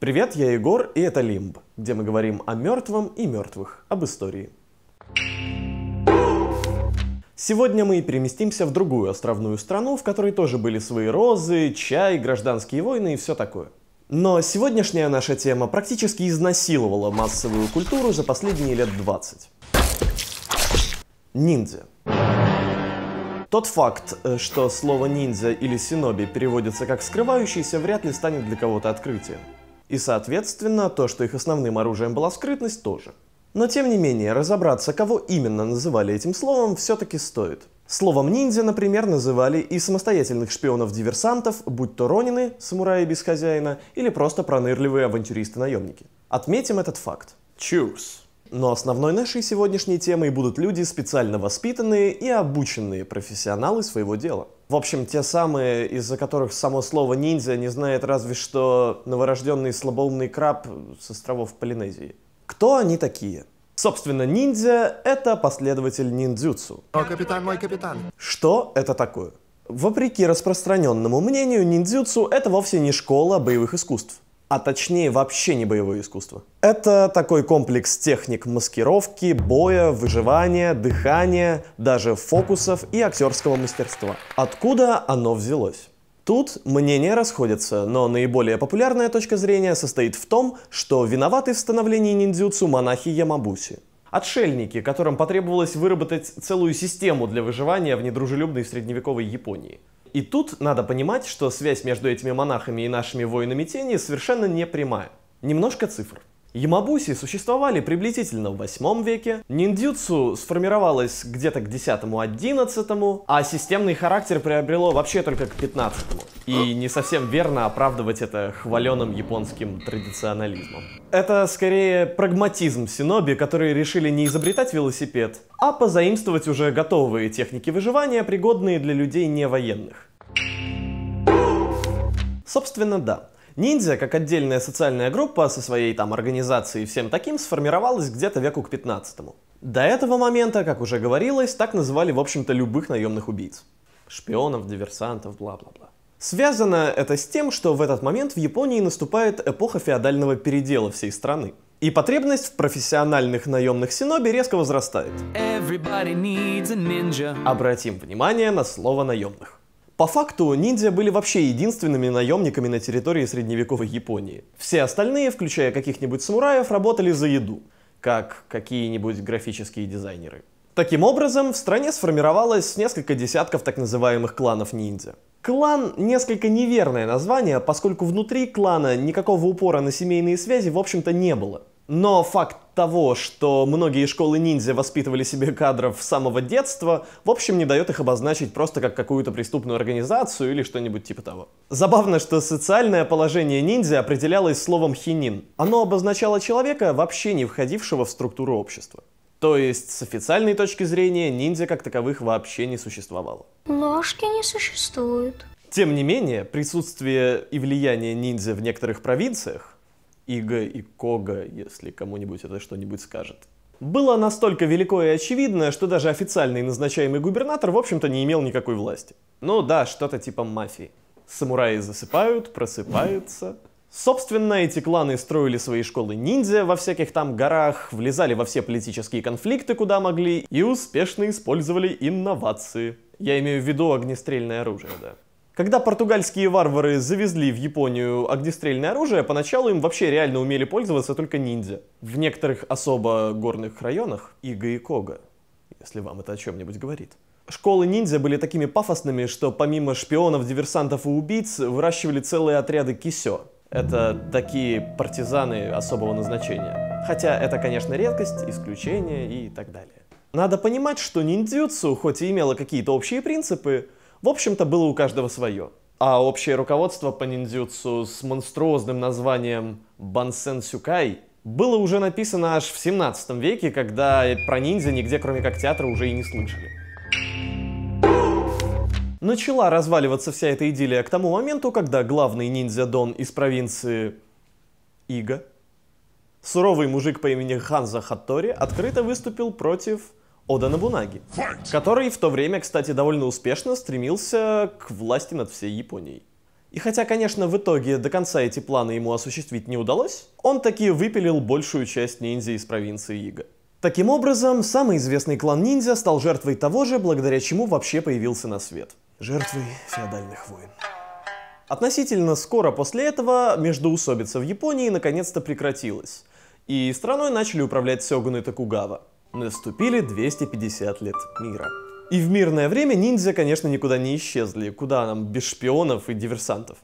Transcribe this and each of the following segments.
Привет, я Егор, и это Лимб, где мы говорим о мертвом и мертвых, об истории. Сегодня мы переместимся в другую островную страну, в которой тоже были свои розы, чай, гражданские войны и все такое. Но сегодняшняя наша тема практически изнасиловала массовую культуру за последние лет 20. Ниндзя. Тот факт, э, что слово «ниндзя» или «синоби» переводится как «скрывающийся», вряд ли станет для кого-то открытием. И, соответственно, то, что их основным оружием была скрытность, тоже. Но, тем не менее, разобраться, кого именно называли этим словом, все-таки стоит. Словом «ниндзя», например, называли и самостоятельных шпионов-диверсантов, будь то ронины, самураи без хозяина, или просто пронырливые авантюристы-наемники. Отметим этот факт. Choose. Но основной нашей сегодняшней темой будут люди, специально воспитанные и обученные профессионалы своего дела. В общем, те самые, из-за которых само слово «ниндзя» не знает разве что новорожденный слабоумный краб с островов Полинезии. Кто они такие? Собственно, ниндзя — это последователь ниндзюцу. О, капитан, мой капитан. Что это такое? Вопреки распространенному мнению, ниндзюцу — это вовсе не школа боевых искусств а точнее вообще не боевое искусство. Это такой комплекс техник маскировки, боя, выживания, дыхания, даже фокусов и актерского мастерства. Откуда оно взялось? Тут мнения расходятся, но наиболее популярная точка зрения состоит в том, что виноваты в становлении ниндзюцу монахи Ямабуси. Отшельники, которым потребовалось выработать целую систему для выживания в недружелюбной средневековой Японии. И тут надо понимать, что связь между этими монахами и нашими воинами тени совершенно не прямая. Немножко цифр. Ямабуси существовали приблизительно в 8 веке, ниндзюцу сформировалось где-то к 10-11, а системный характер приобрело вообще только к 15 и не совсем верно оправдывать это хваленым японским традиционализмом. Это скорее прагматизм синоби, которые решили не изобретать велосипед, а позаимствовать уже готовые техники выживания, пригодные для людей не военных. Собственно, да. Ниндзя, как отдельная социальная группа со своей там организацией и всем таким, сформировалась где-то веку к 15 -му. До этого момента, как уже говорилось, так называли, в общем-то, любых наемных убийц. Шпионов, диверсантов, бла-бла-бла. Связано это с тем, что в этот момент в Японии наступает эпоха феодального передела всей страны. И потребность в профессиональных наемных синоби резко возрастает. Обратим внимание на слово «наемных». По факту, ниндзя были вообще единственными наемниками на территории средневековой Японии. Все остальные, включая каких-нибудь самураев, работали за еду, как какие-нибудь графические дизайнеры. Таким образом, в стране сформировалось несколько десятков так называемых кланов ниндзя. Клан – несколько неверное название, поскольку внутри клана никакого упора на семейные связи, в общем-то, не было. Но факт того, что многие школы ниндзя воспитывали себе кадров с самого детства, в общем, не дает их обозначить просто как какую-то преступную организацию или что-нибудь типа того. Забавно, что социальное положение ниндзя определялось словом «хинин». Оно обозначало человека, вообще не входившего в структуру общества. То есть, с официальной точки зрения, ниндзя как таковых вообще не существовало. Ложки не существует. Тем не менее, присутствие и влияние ниндзя в некоторых провинциях Иго и Кога, если кому-нибудь это что-нибудь скажет. Было настолько велико и очевидно, что даже официальный назначаемый губернатор, в общем-то, не имел никакой власти. Ну да, что-то типа мафии. Самураи засыпают, просыпаются. Собственно, эти кланы строили свои школы ниндзя во всяких там горах, влезали во все политические конфликты, куда могли, и успешно использовали инновации. Я имею в виду огнестрельное оружие, да. Когда португальские варвары завезли в Японию огнестрельное оружие, поначалу им вообще реально умели пользоваться только ниндзя. В некоторых особо горных районах Иго и Кога, если вам это о чем-нибудь говорит. Школы ниндзя были такими пафосными, что помимо шпионов, диверсантов и убийц выращивали целые отряды кисё. Это такие партизаны особого назначения. Хотя это, конечно, редкость, исключение и так далее. Надо понимать, что ниндзюцу, хоть и имела какие-то общие принципы, в общем-то, было у каждого свое. А общее руководство по ниндзюцу с монструозным названием Бансен Сюкай было уже написано аж в 17 веке, когда про ниндзя нигде, кроме как театра, уже и не слышали. Начала разваливаться вся эта идиллия к тому моменту, когда главный ниндзя Дон из провинции Ига, суровый мужик по имени Ханза Хаттори, открыто выступил против Ода Набунаги, который в то время, кстати, довольно успешно стремился к власти над всей Японией. И хотя, конечно, в итоге до конца эти планы ему осуществить не удалось, он таки выпилил большую часть ниндзя из провинции Ига. Таким образом, самый известный клан ниндзя стал жертвой того же, благодаря чему вообще появился на свет. Жертвой феодальных войн. Относительно скоро после этого междуусобица в Японии наконец-то прекратилась, и страной начали управлять сёгуны Токугава. Наступили 250 лет мира. И в мирное время ниндзя, конечно, никуда не исчезли. Куда нам без шпионов и диверсантов?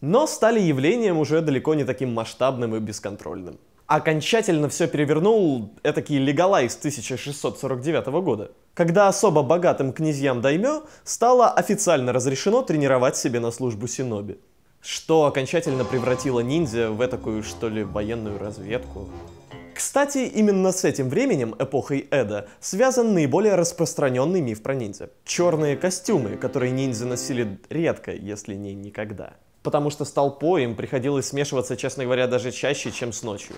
Но стали явлением уже далеко не таким масштабным и бесконтрольным. Окончательно все перевернул этакий легалайз 1649 года, когда особо богатым князьям Даймё стало официально разрешено тренировать себе на службу синоби. Что окончательно превратило ниндзя в такую что ли, военную разведку. Кстати, именно с этим временем, эпохой Эда, связан наиболее распространенный миф про ниндзя. Черные костюмы, которые ниндзя носили редко, если не никогда. Потому что с толпой им приходилось смешиваться, честно говоря, даже чаще, чем с ночью.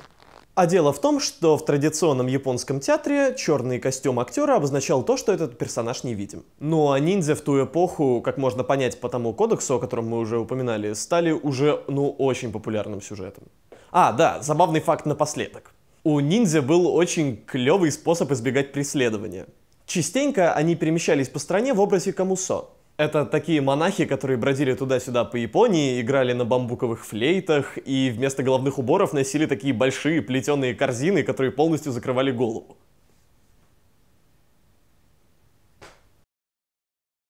А дело в том, что в традиционном японском театре черный костюм актера обозначал то, что этот персонаж невидим. Ну а ниндзя в ту эпоху, как можно понять по тому кодексу, о котором мы уже упоминали, стали уже, ну, очень популярным сюжетом. А, да, забавный факт напоследок. У ниндзя был очень клевый способ избегать преследования. Частенько они перемещались по стране в образе камусо. Это такие монахи, которые бродили туда-сюда по Японии, играли на бамбуковых флейтах и вместо головных уборов носили такие большие плетеные корзины, которые полностью закрывали голову.